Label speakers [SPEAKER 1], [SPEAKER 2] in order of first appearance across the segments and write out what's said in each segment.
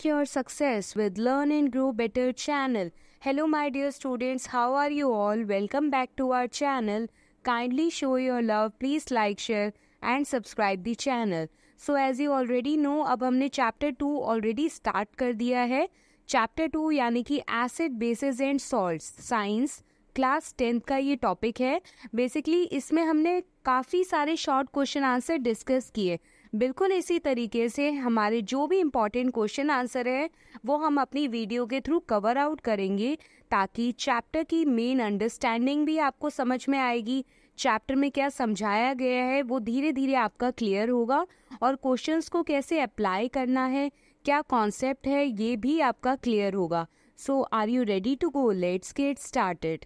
[SPEAKER 1] unlock your success with Learn and Grow Better channel. Hello, my dear students, how are you all? Welcome back to our channel. Kindly show your love. Please like, share, and subscribe the channel. So, as you already know, अब हमने chapter 2 already start कर दिया है chapter 2 यानी कि acid, bases and salts, science, class tenth का ये topic है बेसिकली इसमें हमने काफ़ी सारे शॉर्ट क्वेश्चन आंसर डिस्कस किए बिल्कुल इसी तरीके से हमारे जो भी इम्पोर्टेंट क्वेश्चन आंसर है वो हम अपनी वीडियो के थ्रू कवर आउट करेंगे ताकि चैप्टर की मेन अंडरस्टैंडिंग भी आपको समझ में आएगी चैप्टर में क्या समझाया गया है वो धीरे धीरे आपका क्लियर होगा और क्वेश्चंस को कैसे अप्लाई करना है क्या कॉन्सेप्ट है ये भी आपका क्लियर होगा so are you ready to go let's get started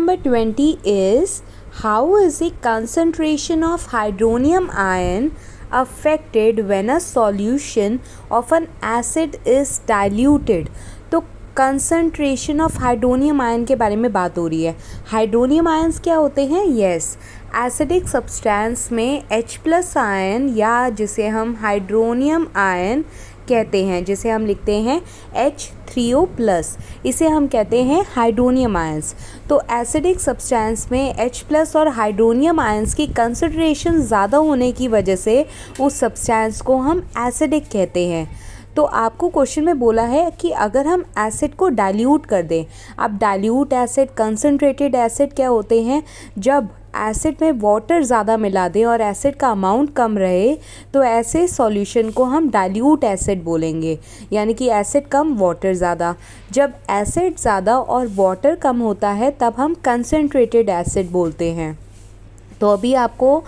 [SPEAKER 1] number twenty is how is the concentration of hydronium ion affected when a solution of an acid is diluted तो concentration of hydronium ion के बारे में बात हो रही है hydronium ions क्या होते हैं येस एसिडिक सब्सटेंस में H प्लस आयन या जिसे हम हाइड्रोनियम आयन कहते हैं जिसे हम लिखते हैं एच थ्री ओ प्लस इसे हम कहते हैं हाइड्रोनियम आयंस तो एसिडिक सब्सटेंस में एच प्लस और हाइड्रोनियम आयंस की कंसनट्रेशन ज़्यादा होने की वजह से उस सब्सटेंस को हम एसिडिक कहते हैं तो आपको क्वेश्चन में बोला है कि अगर हम एसिड को डाइल्यूट कर दें अब डाइल्यूट एसिड कंसनट्रेटेड एसिड क्या होते हैं जब एसिड में वाटर ज़्यादा मिला दें और एसिड का अमाउंट कम रहे तो ऐसे सॉल्यूशन को हम डाइल्यूट एसिड बोलेंगे यानी कि एसिड कम वाटर ज़्यादा जब एसिड ज़्यादा और वाटर कम होता है तब हम कंसनट्रेटेड एसिड बोलते हैं तो अभी आपको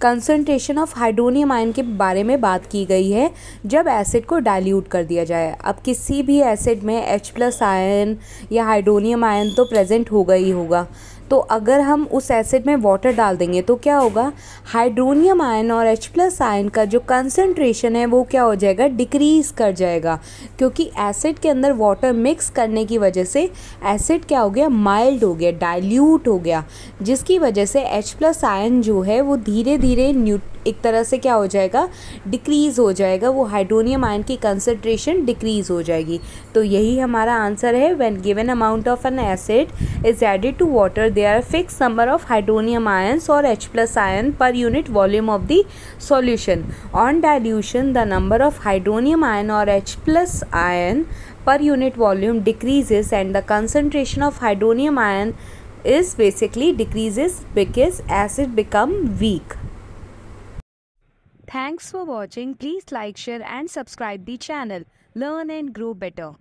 [SPEAKER 1] कंसनट्रेशन ऑफ हाइड्रोनियम आयन के बारे में बात की गई है जब एसिड को डाइल्यूट कर दिया जाए अब किसी भी एसिड में H प्लस आयन या हाइड्रोनियम आयन तो प्रेजेंट होगा ही होगा तो अगर हम उस एसिड में वाटर डाल देंगे तो क्या होगा हाइड्रोनियम आयन और एच प्लस आयन का जो कंसनट्रेशन है वो क्या हो जाएगा डिक्रीज़ कर जाएगा क्योंकि एसिड के अंदर वाटर मिक्स करने की वजह से एसिड क्या हो गया माइल्ड हो गया डाइल्यूट हो गया जिसकी वजह से एच प्लस आयन जो है वो धीरे धीरे न्यू एक तरह से क्या हो जाएगा डिक्रीज़ हो जाएगा वो हाइड्रोनियम आयन की कंसनट्रेशन डिक्रीज़ हो जाएगी तो यही हमारा आंसर है when given amount of an acid is added to water they are fix number of hydronium ions और H plus ion per unit volume of the solution on dilution the number of hydronium ion और H plus ion per unit volume decreases and the concentration of hydronium ion is basically decrease because acid become weak Thanks for watching. Please like, share and subscribe the channel. Learn and grow better.